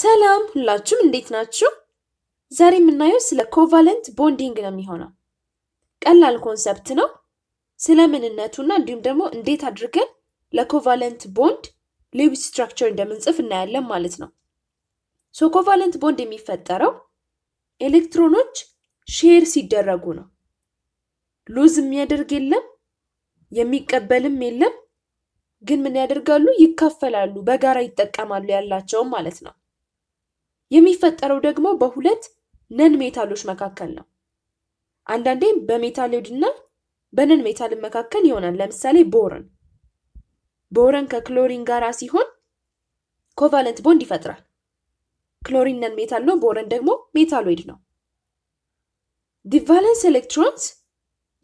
ሰላም ሁላችሁም እንዴት ናችሁ? ዛሬ የምናየው ስለ ኮቫለንት ቦንዲንግ ነው የሚሆነው። ቀላል ኮንሰፕት ነው። ስለ ምንነቱና እንዲሁም ደግሞ እንዴት አድርገን ለኮቫለንት ቦንድ ሌዊስ ስትራክቸር እንደምንጽፍ እናያለን ማለት ነው። ሶ ኮቫለንት ቦንድ የሚፈጠረው ኤሌክትሮኖች ሼር ሲደረጉ ነው። ሉዝ የሚያደርግ የለም፣ የሚቀበልም የለም። ግን ምን ያደርጋሉ? ይካፈላሉ፣ በጋራ ይጠቀማሉ ያላቸውም ማለት ነው። የሚፈጠረው ደግሞ በሁለት ነን ሜታሎች መካከል ነው። አንዳንዴም በሜታሎይድ እና በነን ሜታል መካከል ይሆናል። ለምሳሌ ቦረን ቦረን ከክሎሪን ጋር ሲሆን ኮቫለንት ቦንድ ይፈጥራል። ክሎሪን ነን ሜታል ነው፣ ቦረን ደግሞ ሜታሎይድ ነው። ዲቫለንስ ኤሌክትሮንስ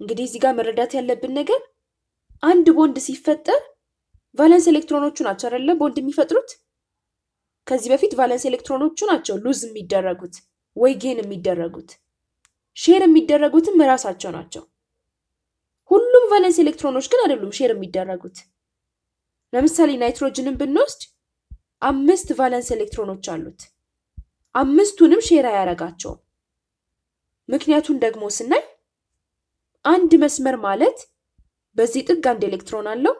እንግዲህ እዚህ ጋር መረዳት ያለብን ነገር አንድ ቦንድ ሲፈጠር ቫለንስ ኤሌክትሮኖቹ ናቸው አይደለ ቦንድ የሚፈጥሩት ከዚህ በፊት ቫለንስ ኤሌክትሮኖቹ ናቸው ሉዝ የሚደረጉት ወይ ጌን የሚደረጉት። ሼር የሚደረጉትም ራሳቸው ናቸው። ሁሉም ቫለንስ ኤሌክትሮኖች ግን አይደሉም ሼር የሚደረጉት። ለምሳሌ ናይትሮጅንን ብንወስድ አምስት ቫለንስ ኤሌክትሮኖች አሉት። አምስቱንም ሼር አያረጋቸውም። ምክንያቱን ደግሞ ስናይ አንድ መስመር ማለት በዚህ ጥግ አንድ ኤሌክትሮን አለው፣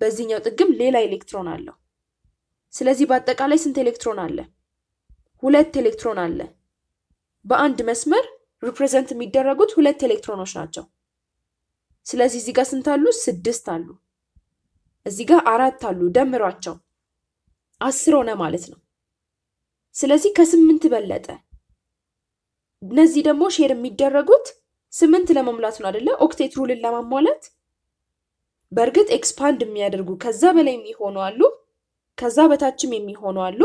በዚህኛው ጥግም ሌላ ኤሌክትሮን አለው። ስለዚህ በአጠቃላይ ስንት ኤሌክትሮን አለ? ሁለት ኤሌክትሮን አለ። በአንድ መስመር ሪፕሬዘንት የሚደረጉት ሁለት ኤሌክትሮኖች ናቸው። ስለዚህ እዚህ ጋር ስንት አሉ? ስድስት አሉ። እዚህ ጋር አራት አሉ። ደምሯቸው አስር ሆነ ማለት ነው። ስለዚህ ከስምንት በለጠ። እነዚህ ደግሞ ሼር የሚደረጉት ስምንት ለመሙላት ነው አደለ? ኦክቴት ሩልን ለማሟላት። በእርግጥ ኤክስፓንድ የሚያደርጉ ከዛ በላይ የሚሆኑ አሉ። ከዛ በታችም የሚሆኑ አሉ።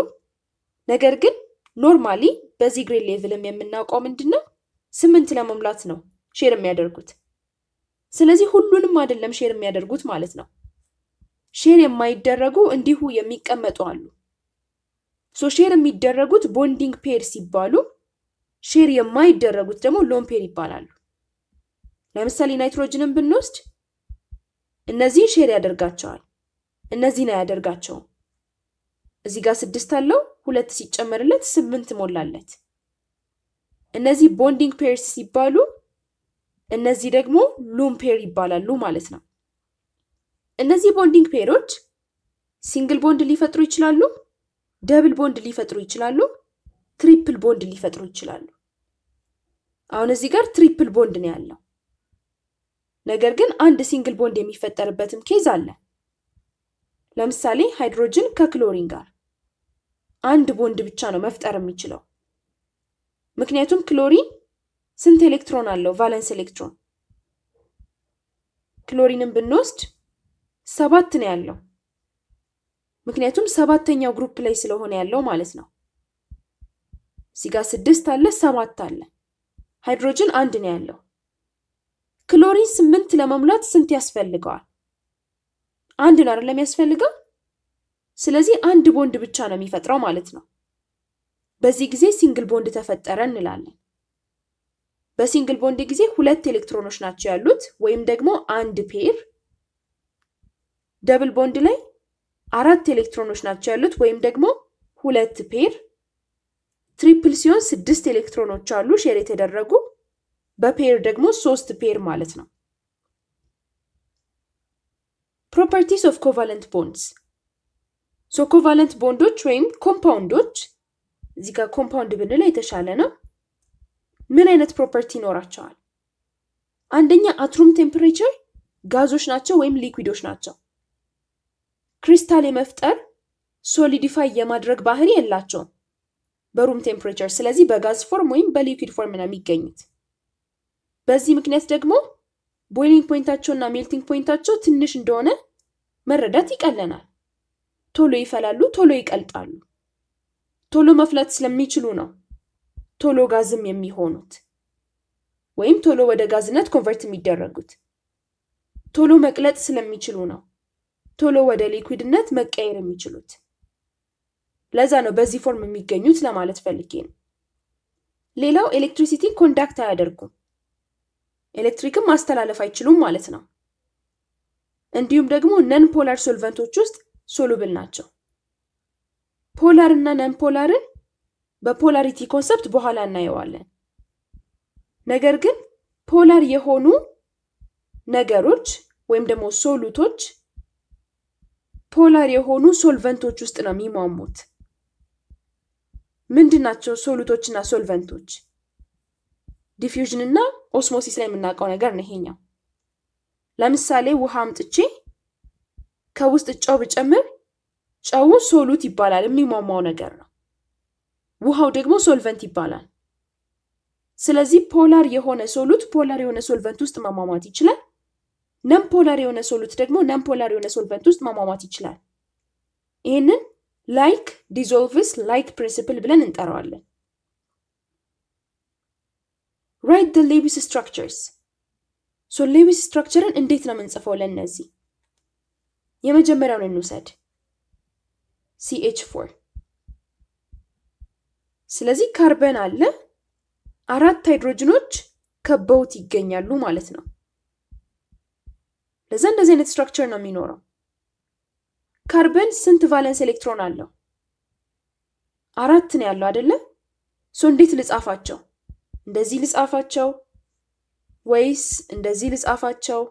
ነገር ግን ኖርማሊ በዚህ ግሬድ ሌቭልም የምናውቀው ምንድን ነው ስምንት ለመሙላት ነው ሼር የሚያደርጉት። ስለዚህ ሁሉንም አይደለም ሼር የሚያደርጉት ማለት ነው። ሼር የማይደረጉ እንዲሁ የሚቀመጡ አሉ። ሶ ሼር የሚደረጉት ቦንዲንግ ፔር ሲባሉ፣ ሼር የማይደረጉት ደግሞ ሎን ፔር ይባላሉ። ለምሳሌ ናይትሮጅንን ብንወስድ እነዚህን ሼር ያደርጋቸዋል፣ እነዚህን አያደርጋቸውም። እዚህ ጋር ስድስት አለው ሁለት ሲጨመርለት ስምንት ሞላለት። እነዚህ ቦንዲንግ ፔርስ ሲባሉ እነዚህ ደግሞ ሉም ፔር ይባላሉ ማለት ነው። እነዚህ ቦንዲንግ ፔሮች ሲንግል ቦንድ ሊፈጥሩ ይችላሉ፣ ደብል ቦንድ ሊፈጥሩ ይችላሉ፣ ትሪፕል ቦንድ ሊፈጥሩ ይችላሉ። አሁን እዚህ ጋር ትሪፕል ቦንድ ነው ያለው። ነገር ግን አንድ ሲንግል ቦንድ የሚፈጠርበትም ኬዝ አለ። ለምሳሌ ሃይድሮጅን ከክሎሪን ጋር አንድ ቦንድ ብቻ ነው መፍጠር የሚችለው። ምክንያቱም ክሎሪን ስንት ኤሌክትሮን አለው? ቫለንስ ኤሌክትሮን ክሎሪንን ብንወስድ ሰባት ነው ያለው። ምክንያቱም ሰባተኛው ግሩፕ ላይ ስለሆነ ያለው ማለት ነው። ሲጋ ስድስት አለ፣ ሰባት አለ። ሃይድሮጅን አንድ ነው ያለው። ክሎሪን ስምንት ለመሙላት ስንት ያስፈልገዋል? አንድ ነው አይደለም ያስፈልገው ስለዚህ አንድ ቦንድ ብቻ ነው የሚፈጥረው ማለት ነው። በዚህ ጊዜ ሲንግል ቦንድ ተፈጠረ እንላለን። በሲንግል ቦንድ ጊዜ ሁለት ኤሌክትሮኖች ናቸው ያሉት ወይም ደግሞ አንድ ፔር። ደብል ቦንድ ላይ አራት ኤሌክትሮኖች ናቸው ያሉት ወይም ደግሞ ሁለት ፔር። ትሪፕል ሲሆን ስድስት ኤሌክትሮኖች አሉ ሼር የተደረጉ በፔር ደግሞ ሶስት ፔር ማለት ነው። ፕሮፐርቲስ ኦፍ ኮቫለንት ቦንድስ ሶ ኮቫለንት ቦንዶች ወይም ኮምፓውንዶች እዚህ ጋር ኮምፓውንድ ብንለው የተሻለ ነው። ምን አይነት ፕሮፐርቲ ይኖራቸዋል? አንደኛ አትሩም ቴምፕሬቸር ጋዞች ናቸው ወይም ሊኩዶች ናቸው። ክሪስታል የመፍጠር ሶሊዲፋይ የማድረግ ባህሪ የላቸውም በሩም ቴምፕሬቸር። ስለዚህ በጋዝ ፎርም ወይም በሊኩድ ፎርም ነው የሚገኙት። በዚህ ምክንያት ደግሞ ቦይሊንግ ፖይንታቸው እና ሜልቲንግ ፖይንታቸው ትንሽ እንደሆነ መረዳት ይቀለናል። ቶሎ ይፈላሉ፣ ቶሎ ይቀልጣሉ። ቶሎ መፍላት ስለሚችሉ ነው ቶሎ ጋዝም የሚሆኑት ወይም ቶሎ ወደ ጋዝነት ኮንቨርት የሚደረጉት። ቶሎ መቅለጥ ስለሚችሉ ነው ቶሎ ወደ ሊኩድነት መቀየር የሚችሉት። ለዛ ነው በዚህ ፎርም የሚገኙት ለማለት ፈልጌ ነው። ሌላው ኤሌክትሪሲቲ ኮንዳክት አያደርጉም፣ ኤሌክትሪክም ማስተላለፍ አይችሉም ማለት ነው። እንዲሁም ደግሞ ነን ፖላር ሶልቨንቶች ውስጥ ሶሉብል ናቸው። ፖላር እና ነን ፖላርን በፖላሪቲ ኮንሰፕት በኋላ እናየዋለን። ነገር ግን ፖላር የሆኑ ነገሮች ወይም ደግሞ ሶሉቶች ፖላር የሆኑ ሶልቨንቶች ውስጥ ነው የሚሟሙት። ምንድን ናቸው ሶሉቶችና ሶልቨንቶች? ዲፊውዥን እና ኦስሞሲስ ላይ የምናውቀው ነገር ነው ይሄኛው። ለምሳሌ ውሃ አምጥቼ ከውስጥ ጨው ብጨምር ጨው ሶሉት ይባላል፣ የሚሟሟው ነገር ነው። ውሃው ደግሞ ሶልቨንት ይባላል። ስለዚህ ፖላር የሆነ ሶሉት ፖላር የሆነ ሶልቨንት ውስጥ ማሟሟት ይችላል። ነም ፖላር የሆነ ሶሉት ደግሞ ነም ፖላር የሆነ ሶልቨንት ውስጥ ማሟሟት ይችላል። ይህንን ላይክ ዲዞልቭስ ላይክ ፕሪንስፕል ብለን እንጠራዋለን። ራይት ደ ሌዊስ ስትራክቸርስ ሶ ሌዊስ ስትራክቸርን እንዴት ነው የምንጽፈው ለእነዚህ የመጀመሪያውን እንውሰድ ሲኤች ፎር ስለዚህ ካርበን አለ አራት ሃይድሮጅኖች ከበውት ይገኛሉ ማለት ነው። ለዛ እንደዚህ አይነት ስትራክቸር ነው የሚኖረው። ካርበን ስንት ቫለንስ ኤሌክትሮን አለው? አራት ነው ያለው አደለ ሶ እንዴት ልጻፋቸው? እንደዚህ ልጻፋቸው ወይስ እንደዚህ ልጻፋቸው?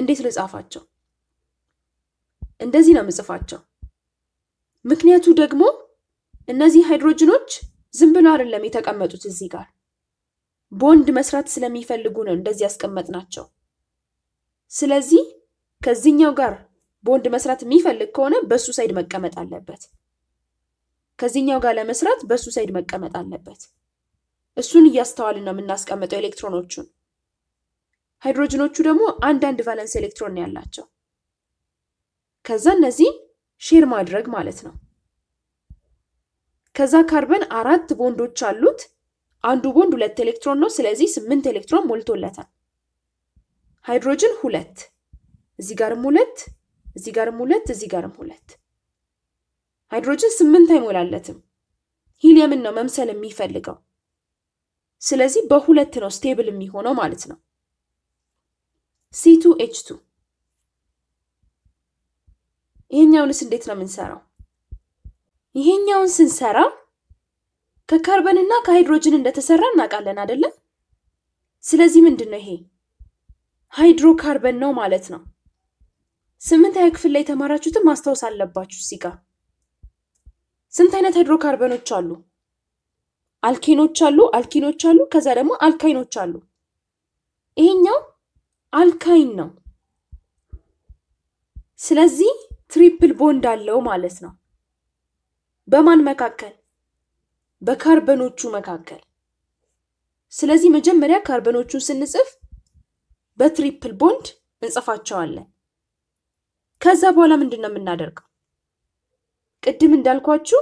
እንዴት ልጻፋቸው? እንደዚህ ነው የምጽፋቸው። ምክንያቱ ደግሞ እነዚህ ሃይድሮጅኖች ዝም ብሎ አይደለም የተቀመጡት እዚህ ጋር ቦንድ መስራት ስለሚፈልጉ ነው እንደዚህ ያስቀመጥናቸው። ስለዚህ ከዚህኛው ጋር ቦንድ መስራት የሚፈልግ ከሆነ በሱ ሳይድ መቀመጥ አለበት። ከዚህኛው ጋር ለመስራት በሱ ሳይድ መቀመጥ አለበት። እሱን እያስተዋልን ነው የምናስቀምጠው ኤሌክትሮኖቹን። ሃይድሮጅኖቹ ደግሞ አንዳንድ ቫለንስ ኤሌክትሮን ያላቸው ከዛ እነዚህን ሼር ማድረግ ማለት ነው። ከዛ ካርበን አራት ቦንዶች አሉት። አንዱ ቦንድ ሁለት ኤሌክትሮን ነው። ስለዚህ ስምንት ኤሌክትሮን ሞልቶለታል። ሃይድሮጅን ሁለት እዚህ ጋርም ሁለት እዚህ ጋርም ሁለት እዚህ ጋርም ሁለት። ሃይድሮጅን ስምንት አይሞላለትም። ሂሊየምን ነው መምሰል የሚፈልገው። ስለዚህ በሁለት ነው ስቴብል የሚሆነው ማለት ነው። ሲቱ ኤች ቱ ይሄኛውንስ እንዴት ነው የምንሰራው? ይሄኛውን ስንሰራ ከካርበን እና ከሃይድሮጅን እንደተሰራ እናውቃለን አይደለም? ስለዚህ ምንድን ነው ይሄ ሃይድሮካርበን ነው ማለት ነው። ስምንተኛ ክፍል ላይ የተማራችሁትን ማስታወስ አለባችሁ። እዚህ ስንት አይነት ሃይድሮካርበኖች አሉ? አልኬኖች አሉ፣ አልኪኖች አሉ፣ ከዛ ደግሞ አልካይኖች አሉ። ይሄኛው አልካይን ነው። ስለዚህ ትሪፕል ቦንድ አለው ማለት ነው። በማን መካከል? በካርበኖቹ መካከል። ስለዚህ መጀመሪያ ካርበኖቹን ስንጽፍ በትሪፕል ቦንድ እንጽፋቸዋለን። ከዛ በኋላ ምንድን ነው የምናደርገው? ቅድም እንዳልኳችሁ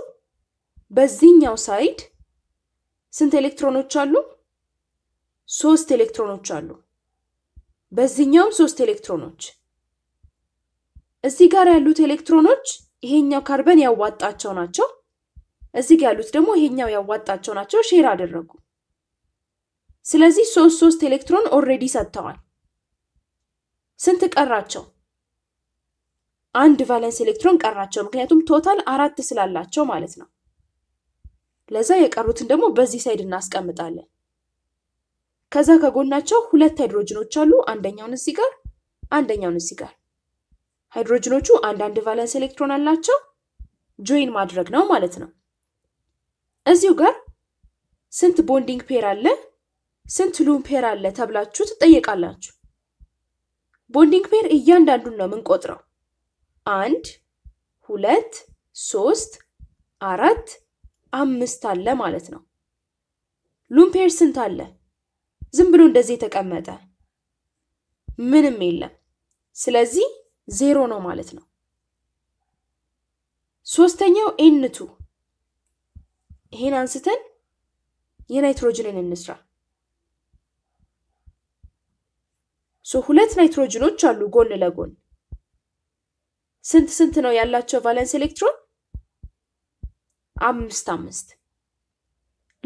በዚህኛው ሳይድ ስንት ኤሌክትሮኖች አሉ? ሶስት ኤሌክትሮኖች አሉ። በዚህኛውም ሶስት ኤሌክትሮኖች እዚህ ጋር ያሉት ኤሌክትሮኖች ይሄኛው ካርበን ያዋጣቸው ናቸው። እዚህ ጋር ያሉት ደግሞ ይሄኛው ያዋጣቸው ናቸው፣ ሼር አደረጉ። ስለዚህ ሶስት ሶስት ኤሌክትሮን ኦልሬዲ ሰጥተዋል። ስንት ቀራቸው? አንድ ቫለንስ ኤሌክትሮን ቀራቸው፣ ምክንያቱም ቶታል አራት ስላላቸው ማለት ነው። ለዛ የቀሩትን ደግሞ በዚህ ሳይድ እናስቀምጣለን። ከዛ ከጎናቸው ሁለት ሃይድሮጅኖች አሉ። አንደኛውን እዚህ ጋር፣ አንደኛውን እዚህ ጋር ሃይድሮጅኖቹ አንዳንድ ቫለንስ ኤሌክትሮን አላቸው። ጆይን ማድረግ ነው ማለት ነው። እዚሁ ጋር ስንት ቦንዲንግ ፔር አለ፣ ስንት ሉም ፔር አለ ተብላችሁ ትጠየቃላችሁ። ቦንዲንግ ፔር እያንዳንዱን ነው የምንቆጥረው። አንድ፣ ሁለት፣ ሶስት፣ አራት፣ አምስት አለ ማለት ነው። ሉም ፔር ስንት አለ? ዝም ብሎ እንደዚህ የተቀመጠ ምንም የለም። ስለዚህ ዜሮ ነው ማለት ነው። ሶስተኛው ኤንቱ ይሄን አንስተን የናይትሮጅንን እንስራ። ሶ ሁለት ናይትሮጅኖች አሉ ጎን ለጎን ስንት ስንት ነው ያላቸው ቫለንስ ኤሌክትሮን? አምስት አምስት።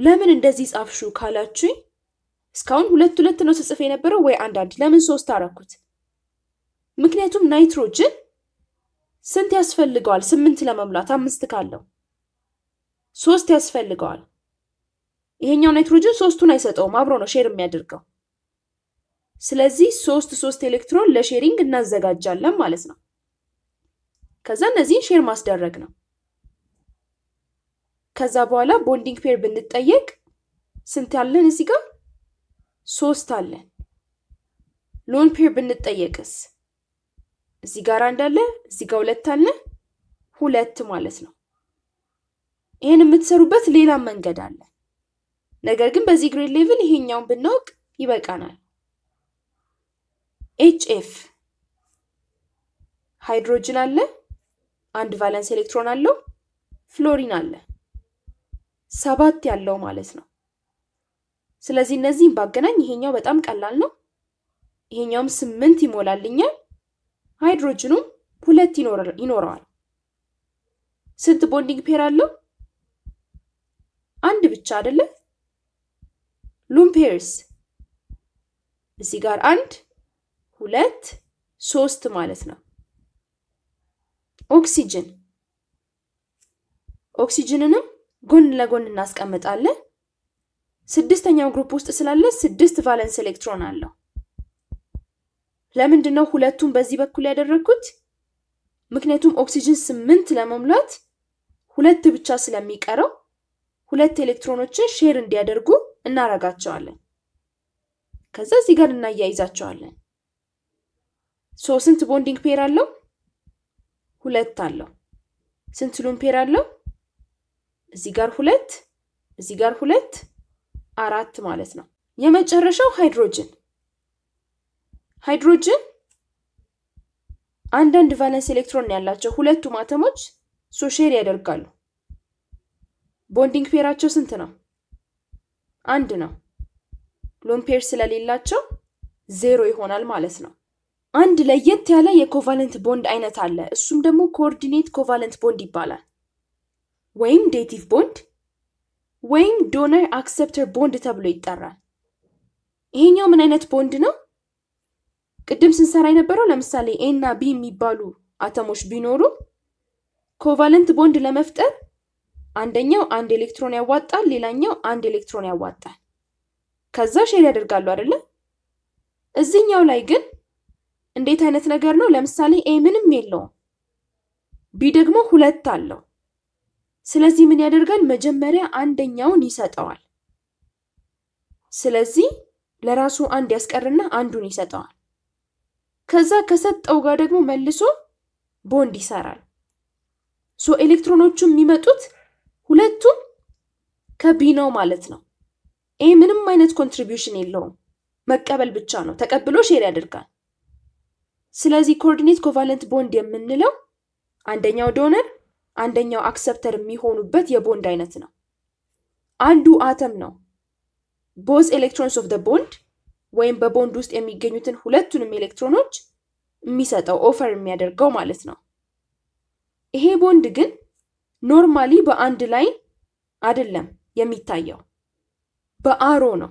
ለምን እንደዚህ ጻፍሹ ካላችሁኝ እስካሁን ሁለት ሁለት ነው ስጽፍ የነበረው ወይ አንድ አንድ፣ ለምን ሶስት አረኩት? ምክንያቱም ናይትሮጅን ስንት ያስፈልገዋል? ስምንት ለመሙላት አምስት ካለው ሶስት ያስፈልገዋል። ይሄኛው ናይትሮጅን ሶስቱን አይሰጠውም፣ አብሮ ነው ሼር የሚያደርገው። ስለዚህ ሶስት ሶስት ኤሌክትሮን ለሼሪንግ እናዘጋጃለን ማለት ነው። ከዛ እነዚህን ሼር ማስደረግ ነው። ከዛ በኋላ ቦንዲንግ ፔር ብንጠየቅ ስንት አለን እዚህ ጋር? ሶስት አለን። ሎን ፔር ብንጠየቅስ እዚህ ጋር አንድ አለ፣ እዚህ ጋር ሁለት አለ። ሁለት ማለት ነው። ይህን የምትሰሩበት ሌላ መንገድ አለ። ነገር ግን በዚህ ግሬድ ሌቭል ይሄኛውን ብናውቅ ይበቃናል። ኤች ኤፍ ሃይድሮጅን አለ፣ አንድ ቫለንስ ኤሌክትሮን አለው፣ ፍሎሪን አለ፣ ሰባት ያለው ማለት ነው። ስለዚህ እነዚህን ባገናኝ ይሄኛው በጣም ቀላል ነው። ይሄኛውም ስምንት ይሞላልኛል። ሃይድሮጅኑም ሁለት ይኖረዋል። ስንት ቦንዲንግ ፔር አለው? አንድ ብቻ አይደለ? ሉም ፔርስ እዚህ ጋር አንድ፣ ሁለት፣ ሶስት ማለት ነው። ኦክሲጅን ኦክሲጅንንም ጎን ለጎን እናስቀምጣለን። ስድስተኛው ግሩፕ ውስጥ ስላለ ስድስት ቫለንስ ኤሌክትሮን አለው። ለምንድን ነው ሁለቱን በዚህ በኩል ያደረግኩት? ምክንያቱም ኦክሲጅን ስምንት ለመሙላት ሁለት ብቻ ስለሚቀረው ሁለት ኤሌክትሮኖችን ሼር እንዲያደርጉ እናረጋቸዋለን። ከዛ እዚህ ጋር እናያይዛቸዋለን። ሶ ስንት ቦንዲንግ ፔር አለው? ሁለት አለው። ስንት ሉም ፔር አለው? እዚህ ጋር ሁለት፣ እዚህ ጋር ሁለት፣ አራት ማለት ነው። የመጨረሻው ሃይድሮጅን ሃይድሮጅን አንዳንድ ቫለንስ ኤሌክትሮን ያላቸው ሁለቱም አተሞች ሶሼር ያደርጋሉ። ቦንዲንግ ፔራቸው ስንት ነው? አንድ ነው። ሎን ፔር ስለሌላቸው ዜሮ ይሆናል ማለት ነው። አንድ ለየት ያለ የኮቫለንት ቦንድ አይነት አለ። እሱም ደግሞ ኮኦርዲኔት ኮቫለንት ቦንድ ይባላል። ወይም ዴቲቭ ቦንድ ወይም ዶነር አክሰፕተር ቦንድ ተብሎ ይጠራል። ይሄኛው ምን አይነት ቦንድ ነው? ቅድም ስንሰራ የነበረው ለምሳሌ ኤ እና ቢ የሚባሉ አተሞች ቢኖሩ ኮቫለንት ቦንድ ለመፍጠር አንደኛው አንድ ኤሌክትሮን ያዋጣል፣ ሌላኛው አንድ ኤሌክትሮን ያዋጣል። ከዛ ሼር ያደርጋሉ አይደለ? እዚህኛው ላይ ግን እንዴት አይነት ነገር ነው? ለምሳሌ ኤ ምንም የለውም፣ ቢ ደግሞ ሁለት አለው። ስለዚህ ምን ያደርጋል? መጀመሪያ አንደኛውን ይሰጠዋል። ስለዚህ ለራሱ አንድ ያስቀርና አንዱን ይሰጠዋል። ከዛ ከሰጠው ጋር ደግሞ መልሶ ቦንድ ይሰራል። ሶ ኤሌክትሮኖቹ የሚመጡት ሁለቱም ከቢ ነው ማለት ነው። ይህ ምንም አይነት ኮንትሪቢዩሽን የለውም፣ መቀበል ብቻ ነው። ተቀብሎ ሼር ያደርጋል። ስለዚህ ኮኦርዲኔት ኮቫለንት ቦንድ የምንለው አንደኛው ዶነር አንደኛው አክሰፕተር የሚሆኑበት የቦንድ አይነት ነው። አንዱ አተም ነው ቦዝ ኤሌክትሮንስ ኦፍ ደ ቦንድ ወይም በቦንድ ውስጥ የሚገኙትን ሁለቱንም ኤሌክትሮኖች የሚሰጠው ኦፈር የሚያደርገው ማለት ነው። ይሄ ቦንድ ግን ኖርማሊ በአንድ ላይን አይደለም የሚታየው በአሮ ነው።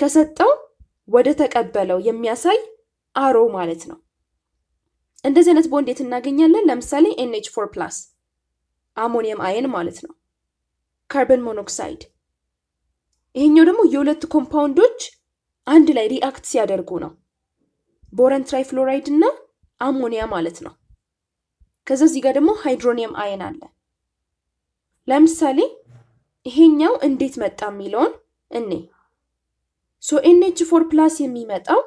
ከሰጠው ወደ ተቀበለው የሚያሳይ አሮ ማለት ነው። እንደዚህ አይነት ቦንድ የት እናገኛለን? ለምሳሌ ኤንኤች ፎር ፕላስ አሞኒየም አየን ማለት ነው። ካርበን ሞኖክሳይድ ይሄኛው ደግሞ የሁለት ኮምፓውንዶች አንድ ላይ ሪአክት ሲያደርጉ ነው ቦረን ትራይፍሎራይድ እና አሞኒያ ማለት ነው። ከዛ እዚህ ጋር ደግሞ ሃይድሮኒየም አየን አለ። ለምሳሌ ይሄኛው እንዴት መጣ የሚለውን እኔ ሶ ኤንኤች ፎር ፕላስ የሚመጣው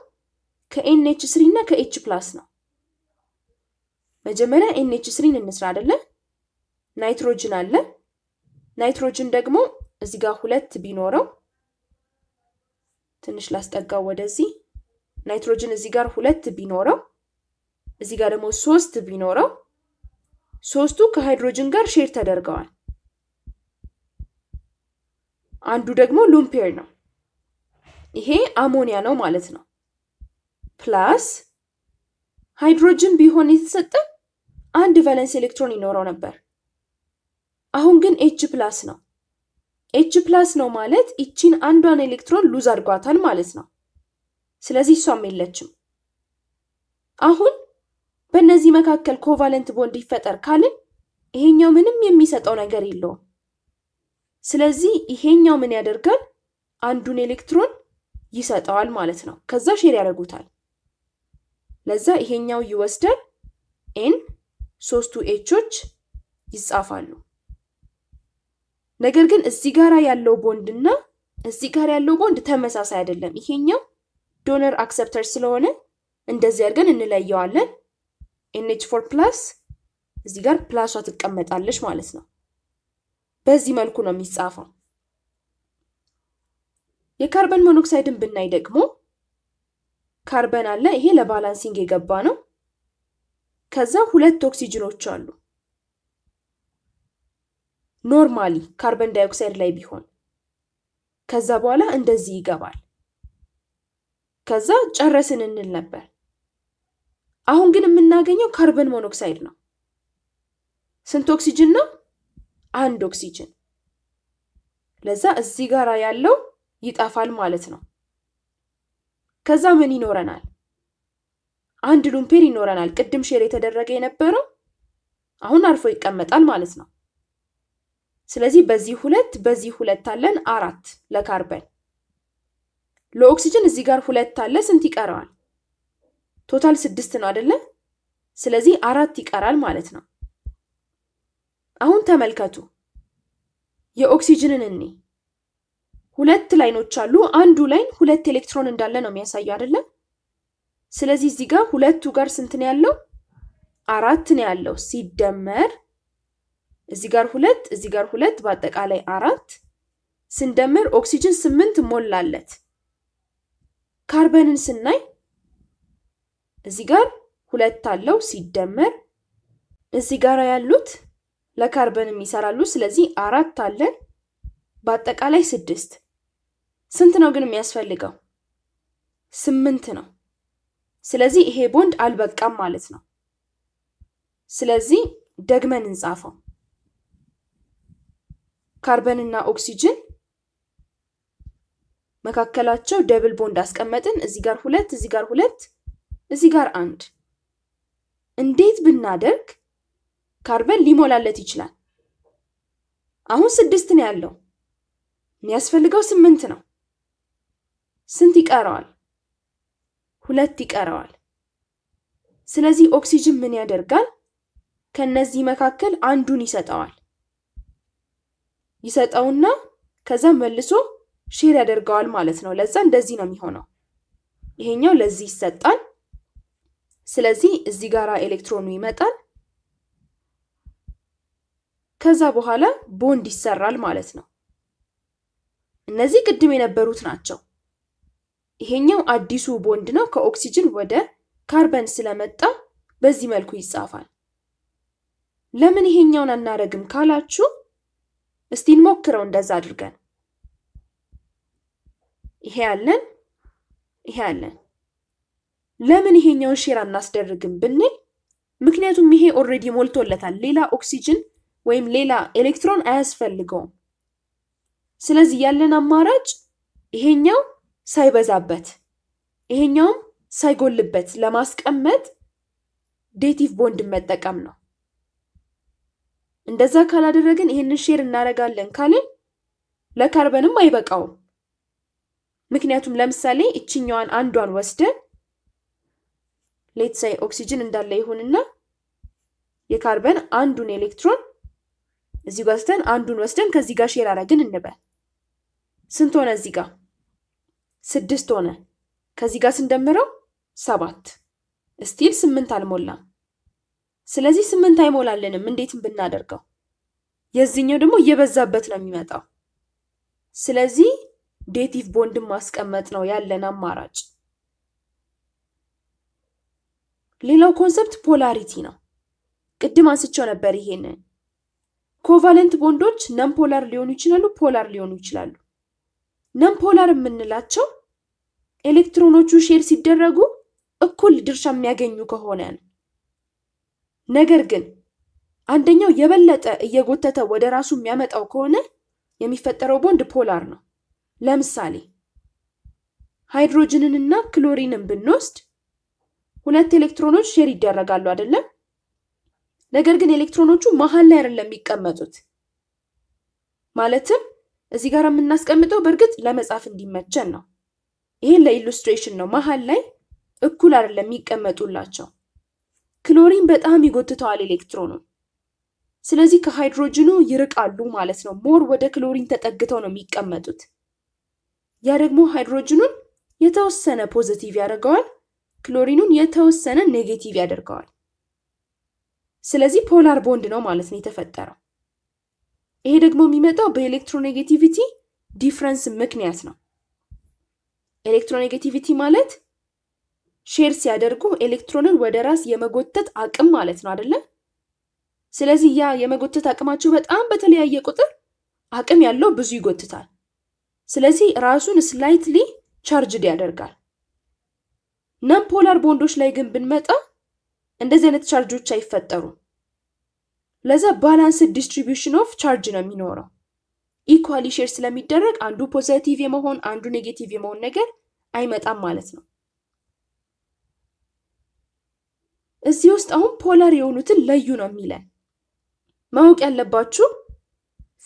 ከኤንኤች ስሪ እና ከኤች ፕላስ ነው። መጀመሪያ ኤንኤች ስሪን እንስራ አደለ። ናይትሮጅን አለ። ናይትሮጅን ደግሞ እዚህ ጋር ሁለት ቢኖረው ትንሽ ላስጠጋው ወደዚህ። ናይትሮጅን እዚህ ጋር ሁለት ቢኖረው እዚህ ጋር ደግሞ ሶስት ቢኖረው ሶስቱ ከሃይድሮጅን ጋር ሼር ተደርገዋል። አንዱ ደግሞ ሉምፔር ነው። ይሄ አሞኒያ ነው ማለት ነው። ፕላስ ሃይድሮጅን ቢሆን የተሰጠ አንድ ቫለንስ ኤሌክትሮን ይኖረው ነበር። አሁን ግን ኤች ፕላስ ነው። ኤች ፕላስ ነው ማለት ይቺን አንዷን ኤሌክትሮን ሉዝ አድርጓታል ማለት ነው። ስለዚህ እሷም የለችም። አሁን በእነዚህ መካከል ኮቫለንት ቦንድ ይፈጠር ካልን ይሄኛው ምንም የሚሰጠው ነገር የለውም። ስለዚህ ይሄኛው ምን ያደርጋል? አንዱን ኤሌክትሮን ይሰጠዋል ማለት ነው። ከዛ ሼር ያደርጉታል። ለዛ ይሄኛው ይወስዳል። ኤን ሶስቱ ኤቾች ይጻፋሉ። ነገር ግን እዚህ ጋራ ያለው ቦንድ እና እዚህ ጋር ያለው ቦንድ ተመሳሳይ አይደለም። ይሄኛው ዶነር አክሰፕተር ስለሆነ እንደዚህ አድርገን እንለየዋለን። ኤንኤች ፎር ፕላስ እዚህ ጋር ፕላሷ ትቀመጣለች ማለት ነው። በዚህ መልኩ ነው የሚጻፈው። የካርበን ሞኖክሳይድን ብናይ ደግሞ ካርበን አለ። ይሄ ለባላንሲንግ የገባ ነው። ከዛ ሁለት ኦክሲጅኖች አሉ። ኖርማሊ ካርበን ዳይኦክሳይድ ላይ ቢሆን ከዛ በኋላ እንደዚህ ይገባል። ከዛ ጨረስን እንል ነበር። አሁን ግን የምናገኘው ካርበን ሞኖክሳይድ ነው። ስንት ኦክሲጅን ነው? አንድ ኦክሲጅን። ለዛ እዚህ ጋር ያለው ይጠፋል ማለት ነው። ከዛ ምን ይኖረናል? አንድ ሉምፔር ይኖረናል። ቅድም ሼር የተደረገ የነበረው አሁን አርፎ ይቀመጣል ማለት ነው። ስለዚህ በዚህ ሁለት በዚህ ሁለት አለን አራት ለካርበን። ለኦክሲጅን እዚህ ጋር ሁለት አለ ስንት ይቀረዋል? ቶታል ስድስት ነው አደለ? ስለዚህ አራት ይቀራል ማለት ነው። አሁን ተመልከቱ የኦክሲጅንን እኔ ሁለት ላይኖች አሉ። አንዱ ላይን ሁለት ኤሌክትሮን እንዳለ ነው የሚያሳየው አደለ? ስለዚህ እዚህ ጋር ሁለቱ ጋር ስንት ነው ያለው? አራት ነው ያለው ሲደመር እዚህ ጋር ሁለት እዚህ ጋር ሁለት በአጠቃላይ አራት ስንደምር ኦክሲጅን ስምንት ሞላለት። ካርበንን ስናይ እዚህ ጋር ሁለት አለው ሲደመር እዚህ ጋር ያሉት ለካርበንም ይሰራሉ። ስለዚህ አራት አለን በአጠቃላይ ስድስት። ስንት ነው ግን የሚያስፈልገው? ስምንት ነው። ስለዚህ ይሄ ቦንድ አልበቃም ማለት ነው። ስለዚህ ደግመን እንጻፈው። ካርበንና ኦክሲጅን መካከላቸው ደብል ቦንድ አስቀመጥን። እዚህ ጋር ሁለት፣ እዚህ ጋር ሁለት፣ እዚህ ጋር አንድ። እንዴት ብናደርግ ካርበን ሊሞላለት ይችላል? አሁን ስድስት ነው ያለው፣ የሚያስፈልገው ስምንት ነው። ስንት ይቀረዋል? ሁለት ይቀረዋል። ስለዚህ ኦክሲጅን ምን ያደርጋል? ከነዚህ መካከል አንዱን ይሰጠዋል። ይሰጠውና ከዛ መልሶ ሼር ያደርገዋል ማለት ነው። ለዛ እንደዚህ ነው የሚሆነው። ይሄኛው ለዚህ ይሰጣል። ስለዚህ እዚህ ጋራ ኤሌክትሮኑ ይመጣል። ከዛ በኋላ ቦንድ ይሰራል ማለት ነው። እነዚህ ቅድም የነበሩት ናቸው። ይሄኛው አዲሱ ቦንድ ነው። ከኦክሲጅን ወደ ካርበን ስለመጣ በዚህ መልኩ ይጻፋል። ለምን ይሄኛውን አናረግም ካላችሁ እስቲ እንሞክረው እንደዛ አድርገን። ይሄ አለን፣ ይሄ አለን። ለምን ይሄኛውን ሼር አናስደርግም ብንል ምክንያቱም ይሄ ኦልሬዲ ሞልቶለታል። ሌላ ኦክሲጅን ወይም ሌላ ኤሌክትሮን አያስፈልገውም። ስለዚህ ያለን አማራጭ ይሄኛው ሳይበዛበት ይሄኛውም ሳይጎልበት ለማስቀመጥ ዴቲቭ ቦንድ መጠቀም ነው። እንደዛ ካላደረግን ይህንን ሼር እናደርጋለን ካልን ለካርበንም አይበቃውም። ምክንያቱም ለምሳሌ እችኛዋን አንዷን ወስደን ሌትሳይ ኦክሲጅን እንዳለ ይሁንና የካርበን አንዱን ኤሌክትሮን እዚህ ጋር ስተን አንዱን ወስደን ከዚህ ጋር ሼር አረግን እንበል። ስንት ሆነ? እዚህ ጋር ስድስት ሆነ። ከዚህ ጋር ስንደምረው ሰባት። እስቲል ስምንት አልሞላም። ስለዚህ ስምንት አይሞላልንም እንዴትም ብናደርገው። የዚህኛው ደግሞ እየበዛበት ነው የሚመጣው። ስለዚህ ዴቲቭ ቦንድን ማስቀመጥ ነው ያለን አማራጭ። ሌላው ኮንሰፕት ፖላሪቲ ነው። ቅድም አንስቸው ነበር ይሄንን። ኮቫለንት ቦንዶች ነን ፖላር ሊሆኑ ይችላሉ፣ ፖላር ሊሆኑ ይችላሉ። ነን ፖላር የምንላቸው ኤሌክትሮኖቹ ሼር ሲደረጉ እኩል ድርሻ የሚያገኙ ከሆነ ነው። ነገር ግን አንደኛው የበለጠ እየጎተተ ወደ ራሱ የሚያመጣው ከሆነ የሚፈጠረው ቦንድ ፖላር ነው። ለምሳሌ ሃይድሮጅንንና እና ክሎሪንን ብንወስድ ሁለት ኤሌክትሮኖች ሼር ይደረጋሉ አይደለም? ነገር ግን ኤሌክትሮኖቹ መሀል ላይ አይደለም የሚቀመጡት። ማለትም እዚህ ጋር የምናስቀምጠው በእርግጥ ለመጻፍ እንዲመቸን ነው። ይሄን ለኢሉስትሬሽን ነው። መሀል ላይ እኩል አይደለም የሚቀመጡላቸው። ክሎሪን በጣም ይጎትተዋል ኤሌክትሮኑ ስለዚህ ከሃይድሮጅኑ ይርቃሉ ማለት ነው። ሞር ወደ ክሎሪን ተጠግተው ነው የሚቀመጡት። ያ ደግሞ ሃይድሮጅኑን የተወሰነ ፖዘቲቭ ያደርገዋል፣ ክሎሪኑን የተወሰነ ኔጌቲቭ ያደርገዋል። ስለዚህ ፖላር ቦንድ ነው ማለት ነው የተፈጠረው። ይሄ ደግሞ የሚመጣው በኤሌክትሮኔጌቲቪቲ ዲፍረንስ ምክንያት ነው። ኤሌክትሮኔጌቲቪቲ ማለት ሼር ሲያደርጉ ኤሌክትሮንን ወደ ራስ የመጎተት አቅም ማለት ነው አደለ? ስለዚህ ያ የመጎተት አቅማቸው በጣም በተለያየ ቁጥር አቅም ያለው ብዙ ይጎትታል። ስለዚህ ራሱን ስላይትሊ ቻርጅድ ያደርጋል። ነን ፖላር ቦንዶች ላይ ግን ብንመጣ እንደዚህ አይነት ቻርጆች አይፈጠሩም። ለዛ ባላንስድ ዲስትሪቢሽን ኦፍ ቻርጅ ነው የሚኖረው። ኢኳሊ ሼር ስለሚደረግ አንዱ ፖዘቲቭ የመሆን አንዱ ኔጌቲቭ የመሆን ነገር አይመጣም ማለት ነው። እዚህ ውስጥ አሁን ፖላር የሆኑትን ለዩ ነው የሚለን። ማወቅ ያለባችሁ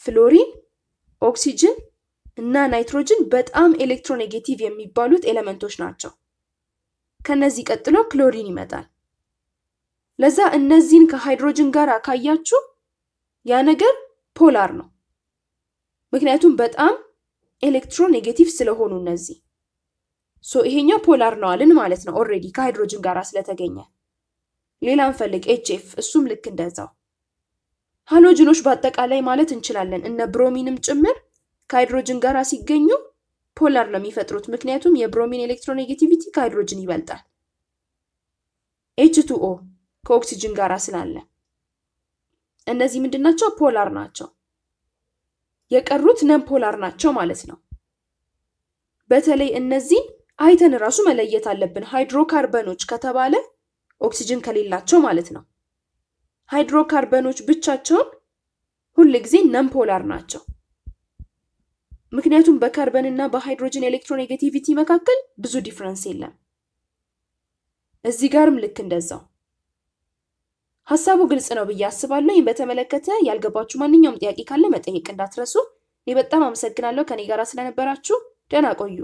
ፍሎሪን፣ ኦክሲጅን እና ናይትሮጅን በጣም ኤሌክትሮኔጌቲቭ የሚባሉት ኤሌመንቶች ናቸው። ከነዚህ ቀጥሎ ክሎሪን ይመጣል። ለዛ እነዚህን ከሃይድሮጅን ጋር ካያችሁ ያ ነገር ፖላር ነው፣ ምክንያቱም በጣም ኤሌክትሮኔጌቲቭ ስለሆኑ እነዚህ። ሶ ይሄኛው ፖላር ነው አልን ማለት ነው ኦልሬዲ ከሃይድሮጅን ጋር ስለተገኘ ሌላ እንፈልግ ኤችኤፍ፣ እሱም ልክ እንደዛው። ሃሎጅኖች በአጠቃላይ ማለት እንችላለን እነ ብሮሚንም ጭምር ከሃይድሮጅን ጋር ሲገኙ ፖላር ነው የሚፈጥሩት። ምክንያቱም የብሮሚን ኤሌክትሮኔጌቲቪቲ ከሃይድሮጅን ይበልጣል። ኤች ቱ ኦ ከኦክሲጅን ጋር ስላለ እነዚህ ምንድን ናቸው? ፖላር ናቸው። የቀሩት ነን ፖላር ናቸው ማለት ነው። በተለይ እነዚህን አይተን እራሱ መለየት አለብን። ሃይድሮካርበኖች ከተባለ ኦክሲጅን ከሌላቸው ማለት ነው። ሃይድሮካርበኖች ብቻቸውን ሁል ጊዜ ነምፖላር ናቸው። ምክንያቱም በካርበን እና በሃይድሮጅን ኤሌክትሮኔጌቲቪቲ መካከል ብዙ ዲፍረንስ የለም። እዚህ ጋርም ልክ እንደዛው። ሀሳቡ ግልጽ ነው ብዬ አስባለሁ። ይህም በተመለከተ ያልገባችሁ ማንኛውም ጥያቄ ካለ መጠየቅ እንዳትረሱ። እኔ በጣም አመሰግናለሁ ከኔ ጋር ስለነበራችሁ። ደህና ቆዩ።